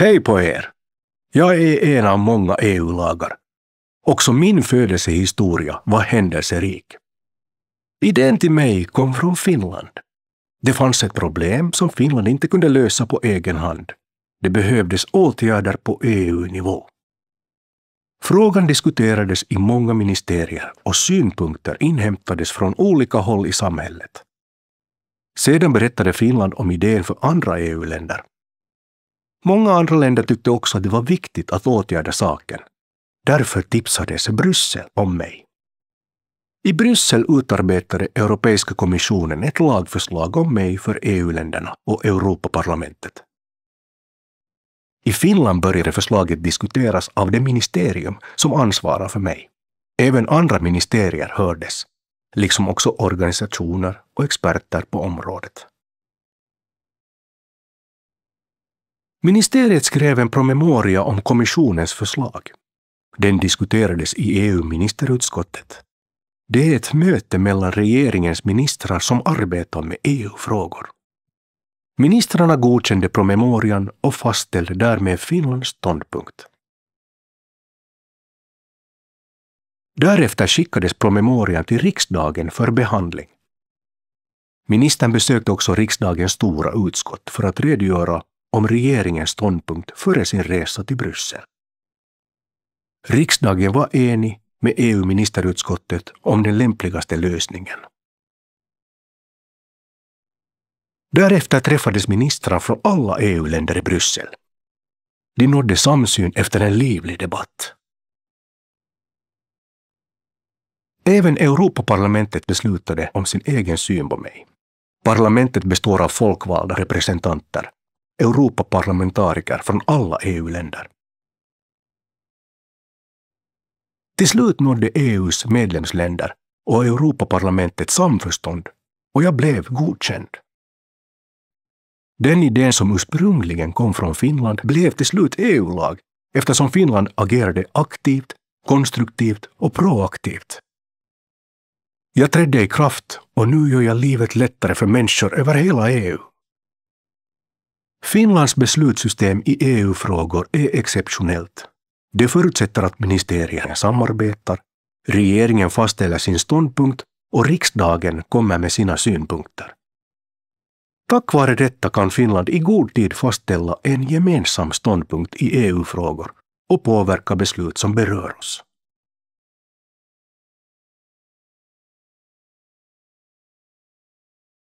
Hej på er! Jag är en av många EU-lagar. Också min födelsehistoria var händelserik. Idén till mig kom från Finland. Det fanns ett problem som Finland inte kunde lösa på egen hand. Det behövdes åtgärder på EU-nivå. Frågan diskuterades i många ministerier och synpunkter inhämtades från olika håll i samhället. Sedan berättade Finland om idén för andra EU-länder Många andra länder tyckte också att det var viktigt att åtgärda saken. Därför tipsades Bryssel om mig. I Bryssel utarbetade Europeiska kommissionen ett lagförslag om mig för EU-länderna och Europaparlamentet. I Finland började förslaget diskuteras av det ministerium som ansvarar för mig. Även andra ministerier hördes, liksom också organisationer och experter på området. Ministeriet skrev en promemoria om kommissionens förslag. Den diskuterades i EU-ministerutskottet. Det är ett möte mellan regeringens ministrar som arbetar med EU-frågor. Ministrarna godkände promemorian och fastställde därmed Finlands ståndpunkt. Därefter skickades promemorian till riksdagen för behandling. Ministern besökte också riksdagens stora utskott för att redogöra om regeringens ståndpunkt före sin resa till Bryssel. Riksdagen var enig med EU-ministerutskottet om den lämpligaste lösningen. Därefter träffades ministrar från alla EU-länder i Bryssel. De nådde samsyn efter en livlig debatt. Även Europaparlamentet beslutade om sin egen syn på mig. Parlamentet består av folkvalda representanter Europaparlamentariker från alla EU-länder. Till slut nådde EUs medlemsländer och Europaparlamentet samförstånd och jag blev godkänd. Den idén som ursprungligen kom från Finland blev till slut EU-lag eftersom Finland agerade aktivt, konstruktivt och proaktivt. Jag trädde i kraft och nu gör jag livet lättare för människor över hela EU. Finlands beslutssystem i EU-frågor är exceptionellt. Det förutsätter att ministerierna samarbetar, regeringen fastställer sin ståndpunkt och riksdagen kommer med sina synpunkter. Tack vare detta kan Finland i god tid fastställa en gemensam ståndpunkt i EU-frågor och påverka beslut som berör oss.